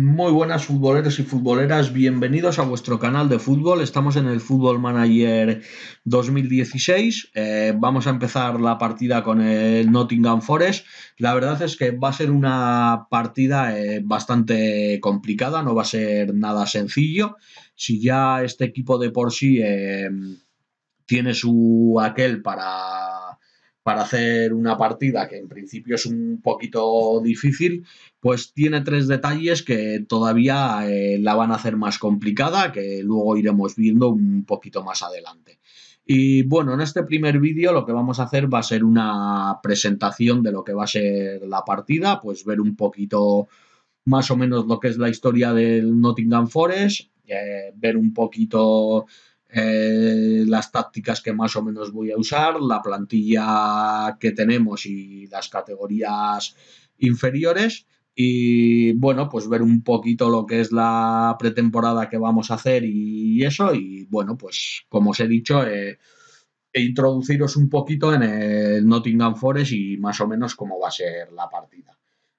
Muy buenas futboleros y futboleras, bienvenidos a vuestro canal de fútbol. Estamos en el Fútbol Manager 2016. Eh, vamos a empezar la partida con el Nottingham Forest. La verdad es que va a ser una partida eh, bastante complicada, no va a ser nada sencillo. Si ya este equipo de por sí eh, tiene su aquel para para hacer una partida que en principio es un poquito difícil, pues tiene tres detalles que todavía eh, la van a hacer más complicada, que luego iremos viendo un poquito más adelante. Y bueno, en este primer vídeo lo que vamos a hacer va a ser una presentación de lo que va a ser la partida, pues ver un poquito más o menos lo que es la historia del Nottingham Forest, eh, ver un poquito eh, las tácticas que más o menos voy a usar, la plantilla que tenemos y las categorías inferiores. Y bueno, pues ver un poquito lo que es la pretemporada que vamos a hacer y eso. Y bueno, pues como os he dicho, eh, introduciros un poquito en el Nottingham Forest y más o menos cómo va a ser la partida.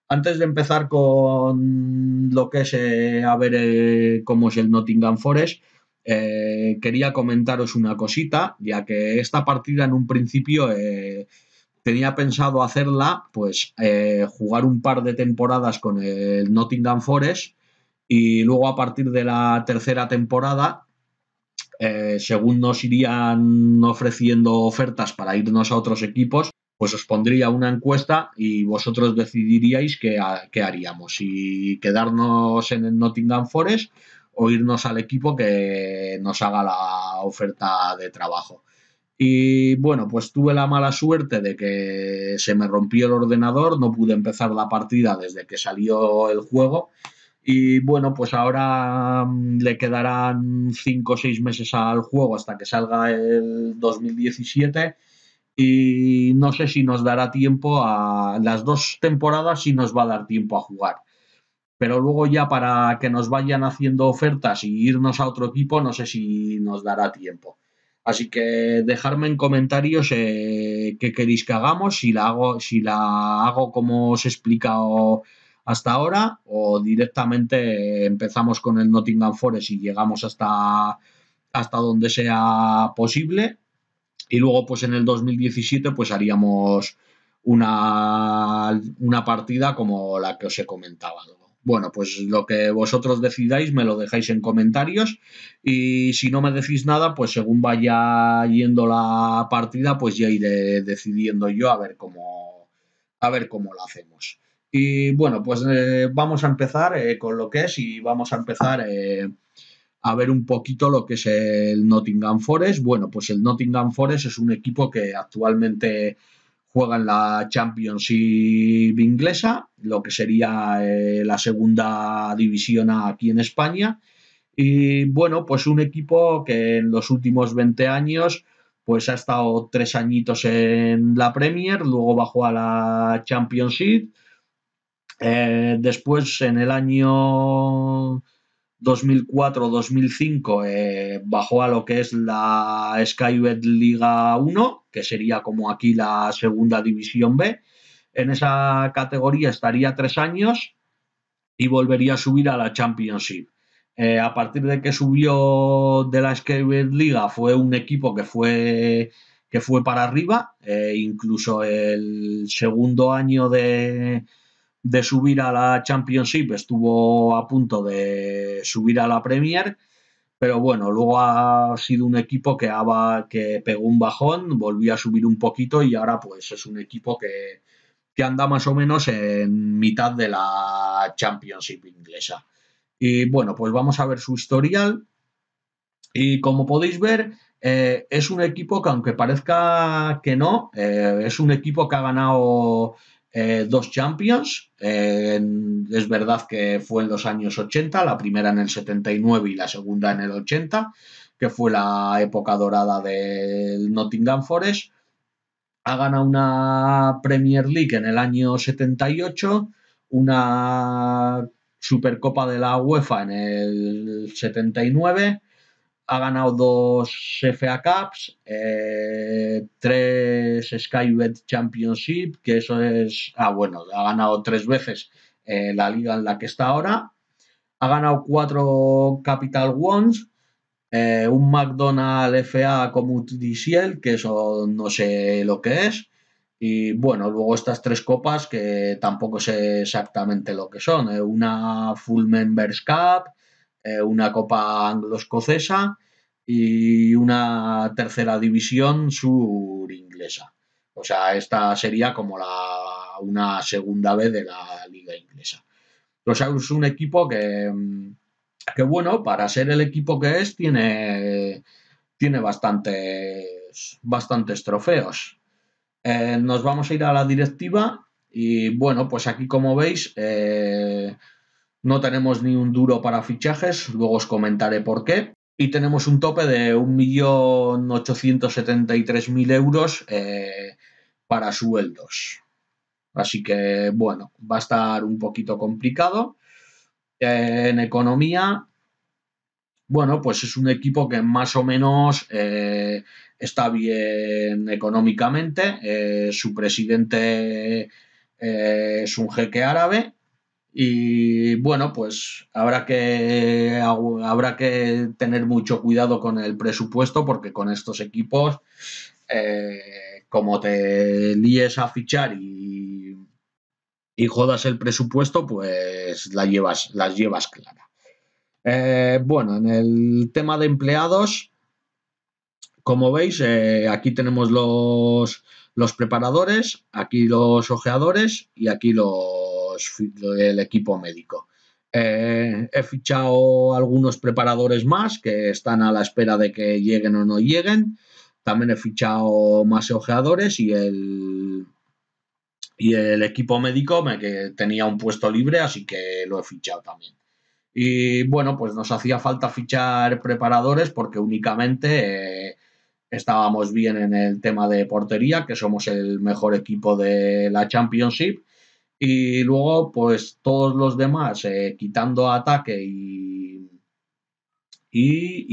Antes de empezar con lo que es eh, a ver cómo es el Nottingham Forest, eh, quería comentaros una cosita, ya que esta partida en un principio eh, tenía pensado hacerla, pues eh, jugar un par de temporadas con el Nottingham Forest y luego a partir de la tercera temporada, según nos irían ofreciendo ofertas para irnos a otros equipos, pues os pondría una encuesta y vosotros decidiríais qué, qué haríamos, si quedarnos en el Nottingham Forest o irnos al equipo que nos haga la oferta de trabajo. Y bueno, pues tuve la mala suerte de que se me rompió el ordenador, no pude empezar la partida desde que salió el juego. Y bueno, pues ahora mm, le quedarán cinco o seis meses al juego hasta que salga el 2017. Y no sé si nos dará tiempo a las dos temporadas, si nos va a dar tiempo a jugar pero luego ya para que nos vayan haciendo ofertas y irnos a otro equipo, no sé si nos dará tiempo. Así que dejarme en comentarios eh, qué queréis que hagamos, si la hago, si la hago como os he explicado hasta ahora, o directamente empezamos con el Nottingham Forest y llegamos hasta, hasta donde sea posible. Y luego, pues en el 2017, pues haríamos una, una partida como la que os he comentado. Bueno, pues lo que vosotros decidáis me lo dejáis en comentarios y si no me decís nada, pues según vaya yendo la partida, pues ya iré decidiendo yo a ver cómo, a ver cómo lo hacemos. Y bueno, pues eh, vamos a empezar eh, con lo que es y vamos a empezar eh, a ver un poquito lo que es el Nottingham Forest. Bueno, pues el Nottingham Forest es un equipo que actualmente ...juega en la Championship inglesa, lo que sería eh, la segunda división aquí en España. Y bueno, pues un equipo que en los últimos 20 años pues ha estado tres añitos en la Premier, luego bajó a la Championship. Eh, después, en el año 2004-2005, eh, bajó a lo que es la Skybet Liga 1 que sería como aquí la segunda división B. En esa categoría estaría tres años y volvería a subir a la Championship. Eh, a partir de que subió de la Skate Liga fue un equipo que fue, que fue para arriba, eh, incluso el segundo año de, de subir a la Championship estuvo a punto de subir a la Premier pero bueno, luego ha sido un equipo que, que pegó un bajón, volvió a subir un poquito y ahora pues es un equipo que, anda más o menos en mitad de la Championship inglesa. Y bueno, pues vamos a ver su historial. Y como podéis ver, eh, es un equipo que aunque parezca que no, eh, es un equipo que ha ganado eh, dos Champions. Eh, es verdad que fue en los años 80, la primera en el 79 y la segunda en el 80, que fue la época dorada del Nottingham Forest. Ha ganado una Premier League en el año 78, una Supercopa de la UEFA en el 79 ha ganado dos FA Cups, eh, tres Skybet Championship, que eso es, ah bueno, ha ganado tres veces eh, la liga en la que está ahora, ha ganado cuatro Capital Ones, eh, un McDonald's FA como DCL, que eso no sé lo que es, y bueno, luego estas tres copas que tampoco sé exactamente lo que son, una Full Members Cup, eh, una Copa Anglo-Escocesa y una tercera división sur-inglesa. O sea, esta sería como la, una segunda vez de la liga inglesa. O sea, es un equipo que, mm, que bueno, para ser el equipo que es, tiene, tiene bastantes, bastantes trofeos. Eh, nos vamos a ir a la directiva y bueno, pues aquí como veis, eh, no tenemos ni un duro para fichajes, luego os comentaré por qué. Y tenemos un tope de 1.873.000 euros eh, para sueldos. Así que, bueno, va a estar un poquito complicado. en economía, bueno, pues es un equipo que más o menos eh, está bien económicamente. Eh, su presidente es un jeque árabe y bueno, pues habrá que, habrá que tener mucho cuidado con el presupuesto porque con estos equipos, eh, como te líes a fichar y, jodas el presupuesto, pues la llevas, las llevas clara. Eh, bueno, en el tema de empleados, como veis, eh, aquí tenemos los, los preparadores, aquí los ojeadores y aquí los el equipo médico. Eh, he fichado algunos preparadores más que están a la espera de que lleguen o no lleguen. También he fichado más ojeadores y el, y el equipo médico que tenía un puesto libre, así que lo he fichado también. Y bueno, pues nos hacía falta fichar preparadores porque únicamente eh, estábamos bien en el tema de portería, que somos el mejor equipo de la Championship y luego, pues todos los demás, eh, quitando ataque y,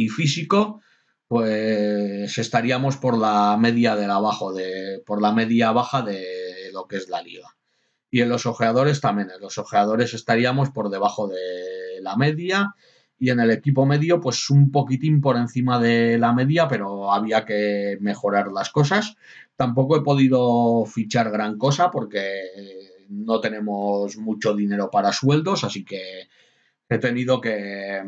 físico, pues estaríamos por la media del abajo, de, por la media baja de lo que es la liga. Y en los ojeadores también, en los ojeadores estaríamos por debajo de la media y en el equipo medio, pues un poquitín por encima de la media, pero había que mejorar las cosas. Tampoco he podido fichar gran cosa porque no tenemos mucho dinero para sueldos, así que he tenido que,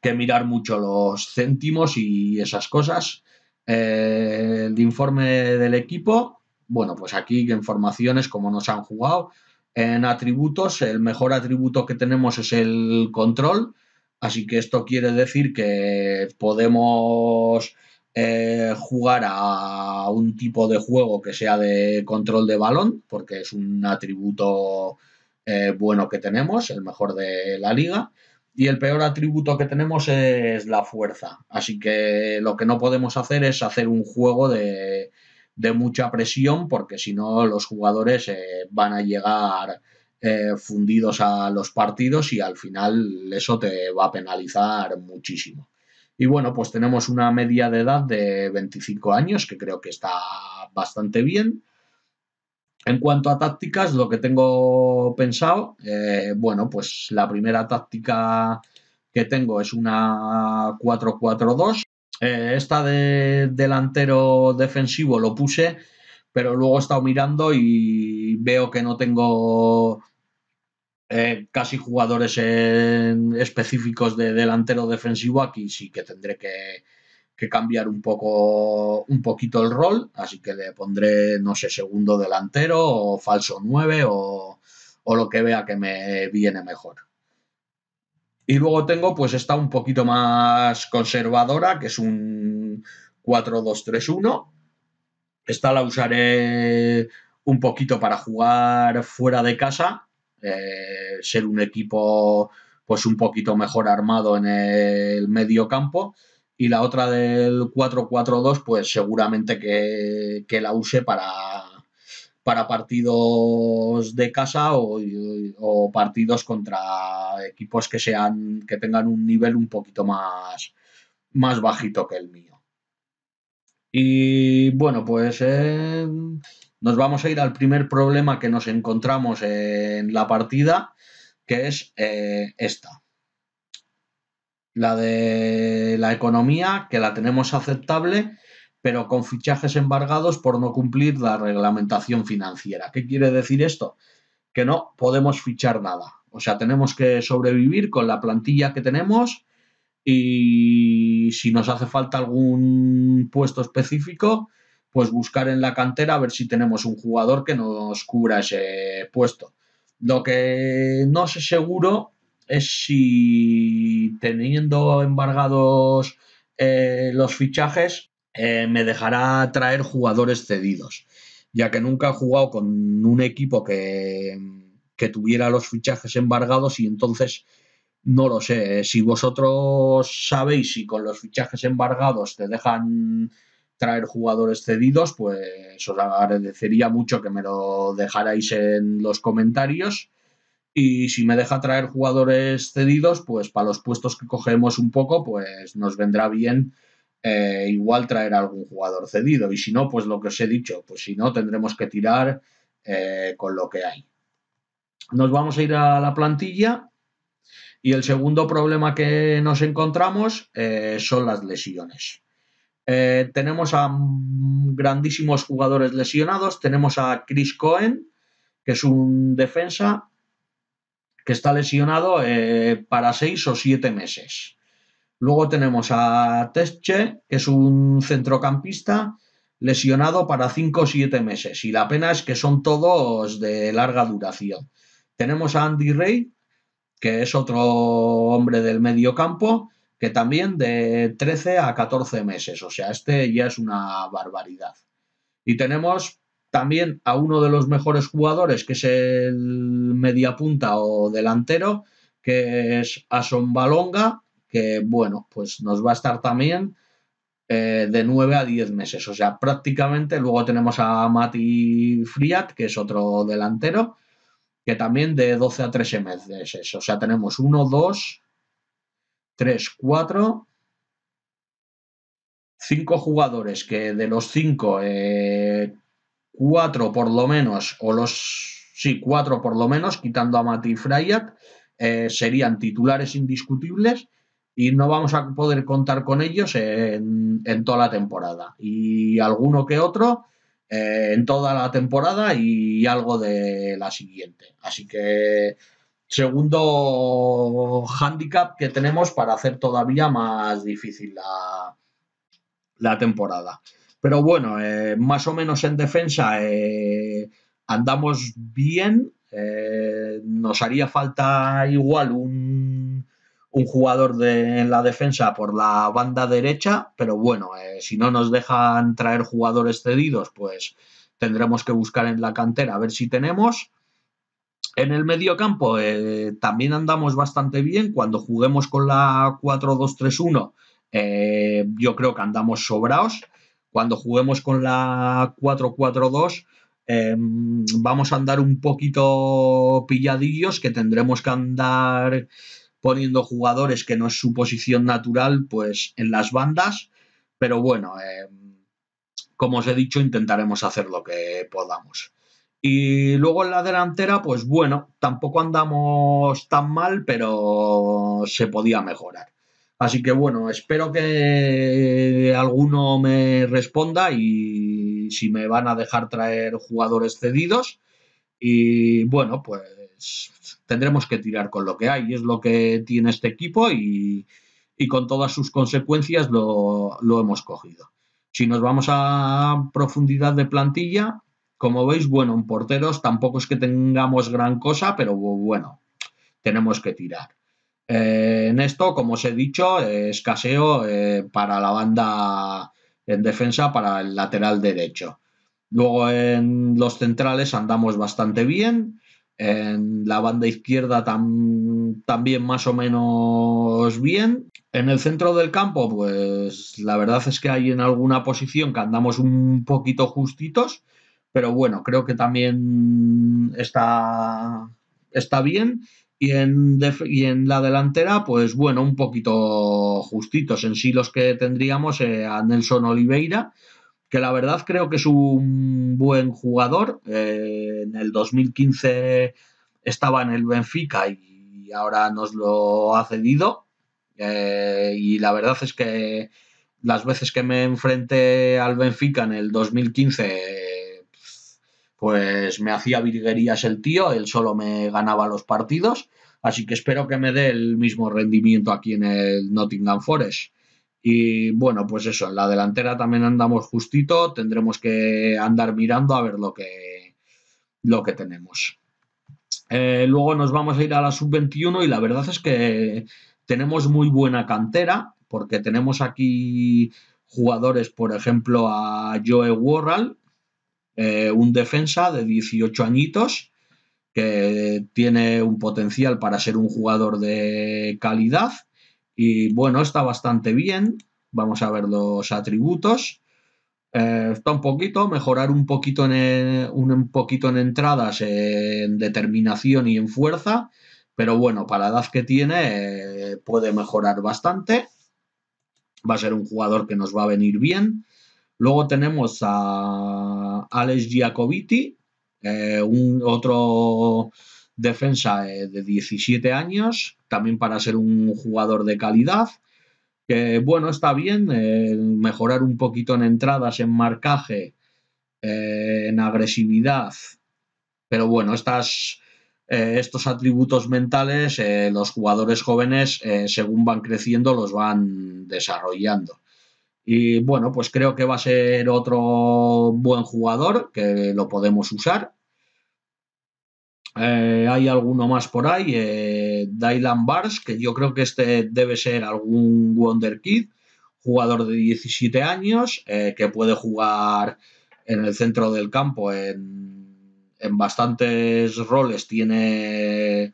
que mirar mucho los céntimos y esas cosas. Eh, el informe del equipo, bueno, pues aquí en formaciones, como nos han jugado. En atributos, el mejor atributo que tenemos es el control, así que esto quiere decir que podemos eh, jugar a un tipo de juego que sea de control de balón, porque es un atributo eh, bueno que tenemos, el mejor de la liga. Y el peor atributo que tenemos es la fuerza. Así que lo que no podemos hacer es hacer un juego de, mucha presión, porque si no los jugadores eh, van a llegar fundidos a los partidos y al final eso te va a penalizar muchísimo. Y bueno, pues tenemos una media de edad de 25 años, que creo que está bastante bien. En cuanto a tácticas, lo que tengo pensado, eh, bueno, pues la primera táctica que tengo es una 4-4-2. Eh, esta de delantero defensivo lo puse, pero luego he estado mirando y veo que no tengo eh, casi jugadores específicos de delantero defensivo, aquí sí que tendré que, cambiar un poco, un poquito el rol, así que le pondré, no sé, segundo delantero o falso 9 o, o lo que vea que me viene mejor. Y luego tengo pues esta un poquito más conservadora, que es un 4-2-3-1. Esta la usaré un poquito para jugar fuera de casa eh, ser un equipo pues un poquito mejor armado en el medio campo y la otra del 4-4-2 pues seguramente que, la use para, para partidos de casa o, partidos contra equipos que sean que tengan un nivel un poquito más, más bajito que el mío. Y bueno, pues eh, nos vamos a ir al primer problema que nos encontramos en la partida, que es eh, esta. La de la economía, que la tenemos aceptable, pero con fichajes embargados por no cumplir la reglamentación financiera. ¿Qué quiere decir esto? Que no podemos fichar nada. O sea, tenemos que sobrevivir con la plantilla que tenemos y si nos hace falta algún puesto específico, pues buscar en la cantera a ver si tenemos un jugador que nos cubra ese puesto. Lo que no sé seguro es si teniendo embargados eh, los fichajes eh, me dejará traer jugadores cedidos, ya que nunca he jugado con un equipo que, que tuviera los fichajes embargados y entonces no lo sé. Si vosotros sabéis si con los fichajes embargados te dejan traer jugadores cedidos, pues os agradecería mucho que me lo dejarais en los comentarios. Y si me deja traer jugadores cedidos, pues para los puestos que cogemos un poco, pues nos vendrá bien eh, igual traer algún jugador cedido. Y si no, pues lo que os he dicho, pues si no, tendremos que tirar eh, con lo que hay. Nos vamos a ir a la plantilla. Y el segundo problema que nos encontramos eh, son las lesiones. Eh, tenemos a grandísimos jugadores lesionados. Tenemos a Chris Cohen, que es un defensa que está lesionado eh, para seis o siete meses. Luego tenemos a Tesche, que es un centrocampista lesionado para cinco o siete meses. Y la pena es que son todos de larga duración. Tenemos a Andy Rey, que es otro hombre del medio que también de 13 a 14 meses, o sea, este ya es una barbaridad. Y tenemos también a uno de los mejores jugadores, que es el mediapunta o delantero, que es Asombalonga, que bueno, pues nos va a estar también eh, de 9 a 10 meses, o sea, prácticamente luego tenemos a Mati Friat, que es otro delantero, que también de 12 a 13 meses, o sea, tenemos uno dos 3, 4, cinco jugadores que de los 5, 4 eh, por lo menos, o los, sí, cuatro por lo menos, quitando a Mati Fryat, eh, serían titulares indiscutibles y no vamos a poder contar con ellos en, toda la temporada. Y alguno que otro eh, en toda la temporada y algo de la siguiente. Así que segundo handicap que tenemos para hacer todavía más difícil la, temporada. Pero bueno, eh, más o menos en defensa eh, andamos bien. Eh, nos haría falta igual un, jugador de, en la defensa por la banda derecha, pero bueno, si no nos dejan traer jugadores cedidos, pues tendremos que buscar en la cantera a ver si tenemos. En el mediocampo eh, también andamos bastante bien. Cuando juguemos con la 4-2-3-1, eh, yo creo que andamos sobraos, Cuando juguemos con la 4-4-2, eh, vamos a andar un poquito pilladillos, que tendremos que andar poniendo jugadores que no es su posición natural, pues en las bandas. Pero bueno, eh, como os he dicho, intentaremos hacer lo que podamos. Y luego en la delantera, pues bueno, tampoco andamos tan mal, pero se podía mejorar. Así que bueno, espero que alguno me responda y si me van a dejar traer jugadores cedidos. Y bueno, pues tendremos que tirar con lo que hay. Es lo que tiene este equipo y, con todas sus consecuencias lo, lo hemos cogido. Si nos vamos a profundidad de plantilla, como veis, bueno, en porteros tampoco es que tengamos gran cosa, pero bueno, tenemos que tirar. Eh, en esto, como os he dicho, eh, escaseo eh, para la banda en defensa, para el lateral derecho. Luego en los centrales andamos bastante bien. En la banda izquierda también más o menos bien. En el centro del campo, pues la verdad es que hay en alguna posición que andamos un poquito justitos, pero bueno, creo que también está, está bien. Y en, en, la delantera, pues bueno, un poquito justitos. En sí los que tendríamos eh, a Nelson Oliveira, que la verdad creo que es un buen jugador. Eh, en el 2015 estaba en el Benfica y ahora nos lo ha cedido. Eh, y la verdad es que las veces que me enfrenté al Benfica en el 2015 pues me hacía virguerías el tío, él solo me ganaba los partidos, así que espero que me dé el mismo rendimiento aquí en el Nottingham Forest. Y bueno, pues eso, en la delantera también andamos justito, tendremos que andar mirando a ver lo que, lo que tenemos. Eh, luego nos vamos a ir a la sub-21 y la verdad es que tenemos muy buena cantera, porque tenemos aquí jugadores, por ejemplo, a Joe Worrell, eh, un defensa de 18 añitos que tiene un potencial para ser un jugador de calidad y bueno, está bastante bien. Vamos a ver los atributos. Eh, está un poquito, mejorar un poquito en, un poquito en entradas, en determinación y en fuerza, pero bueno, para la edad que tiene eh, puede mejorar bastante. Va a ser un jugador que nos va a venir bien. Luego tenemos a Alex Giacobiti, eh, un otro defensa eh, de 17 años, también para ser un jugador de calidad. Que bueno, está bien eh, mejorar un poquito en entradas, en marcaje, en agresividad. Pero bueno, estas, estos atributos mentales, los jugadores jóvenes, según van creciendo, los van desarrollando. Y bueno, pues creo que va a ser otro buen jugador que lo podemos usar. Eh, hay alguno más por ahí, eh, Dylan Bars, que yo creo que este debe ser algún Wonder Kid, jugador de 17 años, eh, que puede jugar en el centro del campo en, bastantes roles, tiene,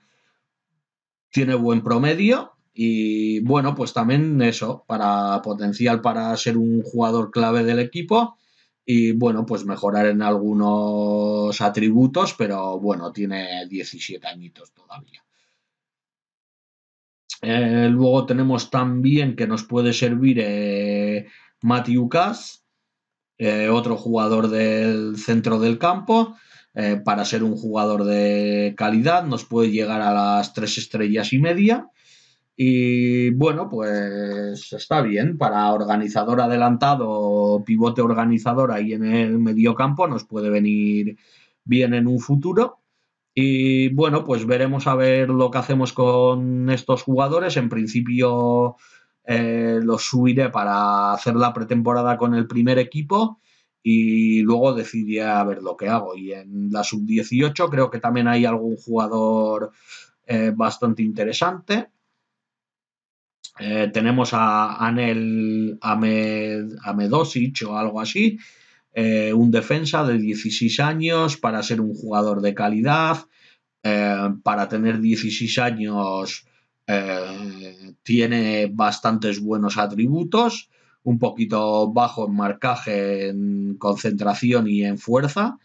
tiene buen promedio y bueno, pues también eso, para potencial para ser un jugador clave del equipo y bueno, pues mejorar en algunos atributos, pero bueno, tiene 17 añitos todavía. Eh, luego tenemos también que nos puede servir eh, Matthew Cass, eh, otro jugador del centro del campo. para ser un jugador de calidad, nos puede llegar a las tres estrellas y media. Y bueno, pues está bien. Para organizador adelantado, pivote organizador ahí en el mediocampo, nos puede venir bien en un futuro. Y bueno, pues veremos a ver lo que hacemos con estos jugadores. En principio eh, los subiré para hacer la pretemporada con el primer equipo y luego decidiré a ver lo que hago. Y en la sub-18 creo que también hay algún jugador eh, bastante interesante. Eh, tenemos a Anel Amed, Amedosic o algo así, eh, un defensa de 16 años para ser un jugador de calidad. Eh, para tener 16 años tiene bastantes buenos atributos, un poquito bajo en marcaje, en concentración y en fuerza,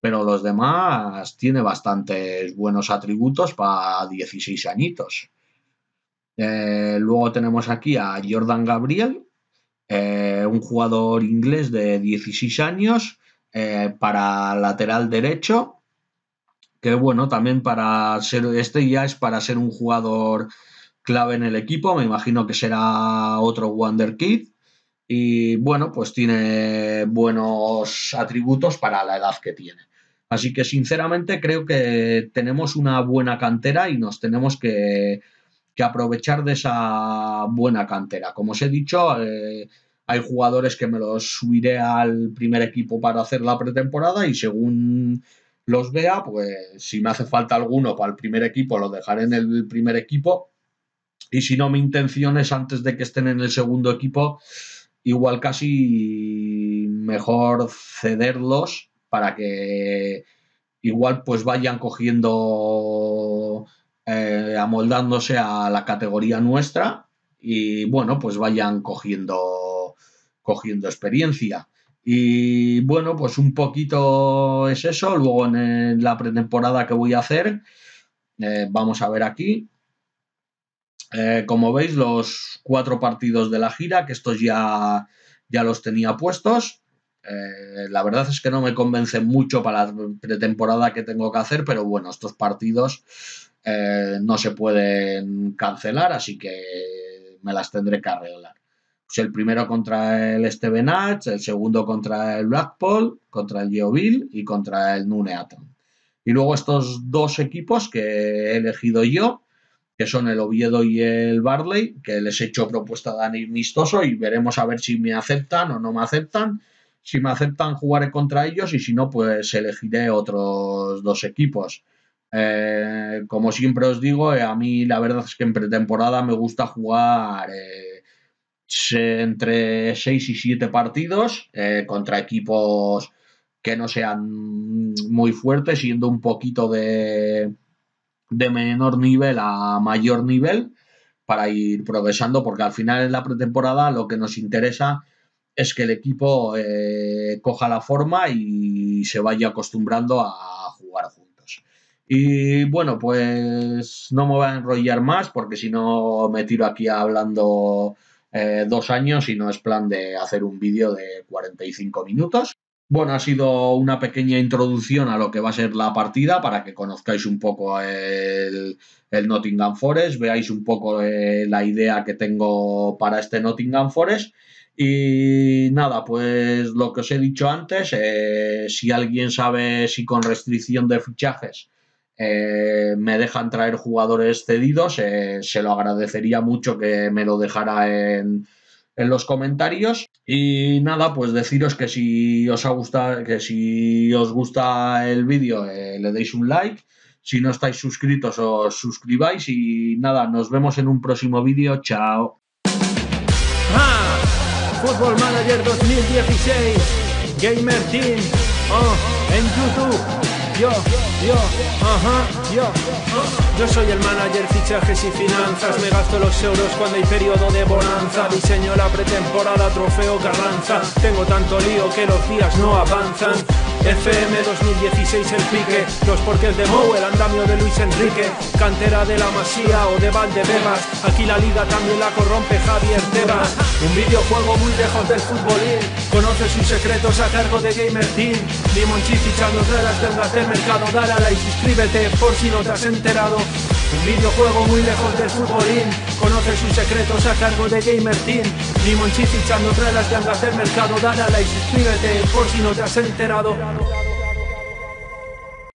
pero los demás tiene bastantes buenos atributos para 16 añitos. Eh, luego tenemos aquí a Jordan Gabriel, eh, un jugador inglés de 16 años eh, para lateral derecho, que bueno, también para ser, este ya es para ser un jugador clave en el equipo, me imagino que será otro Wonder Kid. Y bueno, pues tiene buenos atributos para la edad que tiene. Así que sinceramente creo que tenemos una buena cantera y nos tenemos que que aprovechar de esa buena cantera. Como os he dicho, eh, hay jugadores que me los subiré al primer equipo para hacer la pretemporada y según los vea, pues si me hace falta alguno para el primer equipo, lo dejaré en el primer equipo. Y si no, mi intención es antes de que estén en el segundo equipo, igual casi mejor cederlos para que igual pues vayan cogiendo eh, amoldándose a la categoría nuestra y bueno, pues vayan cogiendo, cogiendo experiencia. Y bueno, pues un poquito es eso. Luego en, la pretemporada que voy a hacer, eh, vamos a ver aquí. Eh, como veis, los cuatro partidos de la gira, que estos ya, ya los tenía puestos. la verdad es que no me convencen mucho para la pretemporada que tengo que hacer, pero bueno, estos partidos eh, no se pueden cancelar, así que me las tendré que arreglar. Pues el primero contra el Stevenage, el segundo contra el Blackpool, contra el Yeovil y contra el Nuneaton. Y luego estos dos equipos que he elegido yo, que son el Oviedo y el Barley, que les he hecho propuesta de Mistoso y veremos a ver si me aceptan o no me aceptan. Si me aceptan, jugaré contra ellos y si no, pues elegiré otros dos equipos. Eh, como siempre os digo, eh, a mí la verdad es que en pretemporada me gusta jugar eh, entre 6 y 7 partidos contra equipos que no sean muy fuertes, siendo un poquito de, de menor nivel a mayor nivel para ir progresando, porque al final en la pretemporada lo que nos interesa es que el equipo coja la forma y se vaya acostumbrando a jugar. Y bueno, pues no me voy a enrollar más porque si no me tiro aquí hablando eh, dos años y no es plan de hacer un vídeo de 45 minutos. Bueno, ha sido una pequeña introducción a lo que va a ser la partida para que conozcáis un poco el, Nottingham Forest, veáis un poco eh, la idea que tengo para este Nottingham Forest. Y nada, pues lo que os he dicho antes, eh, si alguien sabe si con restricción de fichajes eh, me dejan traer jugadores cedidos, eh, se lo agradecería mucho que me lo dejara en, los comentarios. Y nada, pues deciros que si os ha gustado, que si os gusta el vídeo, eh, le deis un like. Si no estáis suscritos, os suscribáis. Y nada, nos vemos en un próximo vídeo. Chao. Ah, Fútbol 2016, Gamer oh, en YouTube, yo, ajá, yo. Yo soy el manager, fichajes y finanzas. Me gasto los euros cuando hay periodo de bonanza. Diseño la pretemporada, trofeo Carranza. Tengo tanto lío que los días no avanzan. FM 2016 el pique, los porques de Mou, el andamio de Luis Enrique, cantera de la Masía o de Valdebebas, aquí la liga también la corrompe Javier Tebas, un videojuego muy lejos del futbolín, conoce sus secretos a cargo de Gamer Team, Limon y de las tiendas del mercado, dale a like y suscríbete por si no te has enterado, un videojuego muy lejos del futbolín Conoce sus secretos a cargo de Gamer Team Ni City echando tras las gangas del mercado Dale a like, suscríbete por si no te has enterado